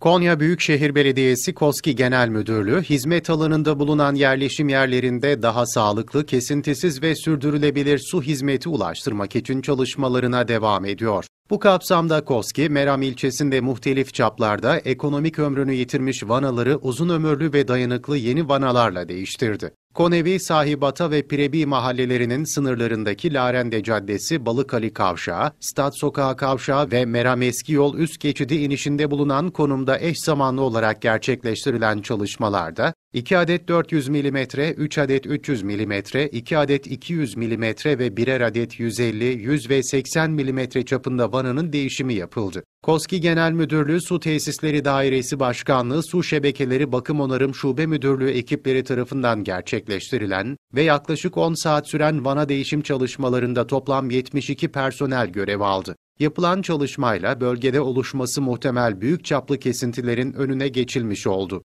Konya Büyükşehir Belediyesi Koski Genel Müdürlüğü, hizmet alanında bulunan yerleşim yerlerinde daha sağlıklı, kesintisiz ve sürdürülebilir su hizmeti ulaştırmak için çalışmalarına devam ediyor. Bu kapsamda Koski Meram ilçesinde muhtelif çaplarda ekonomik ömrünü yitirmiş vanaları uzun ömürlü ve dayanıklı yeni vanalarla değiştirdi. Konevi Sahibata ve Pirebi mahallelerinin sınırlarındaki Larende Caddesi Balıkali Kavşağı, Stad Sokağı Kavşağı ve Merameski Yol Üst Geçidi inişinde bulunan konumda eş zamanlı olarak gerçekleştirilen çalışmalarda 2 adet 400 mm, 3 adet 300 mm, 2 adet 200 mm ve birer adet 150, 100 ve 80 mm çapında vananın değişimi yapıldı. KOSKİ Genel Müdürlüğü Su Tesisleri Dairesi Başkanlığı Su Şebekeleri Bakım Onarım Şube Müdürlüğü ekipleri tarafından gerçekleştirilen ve yaklaşık 10 saat süren vana değişim çalışmalarında toplam 72 personel görev aldı. Yapılan çalışmayla bölgede oluşması muhtemel büyük çaplı kesintilerin önüne geçilmiş oldu.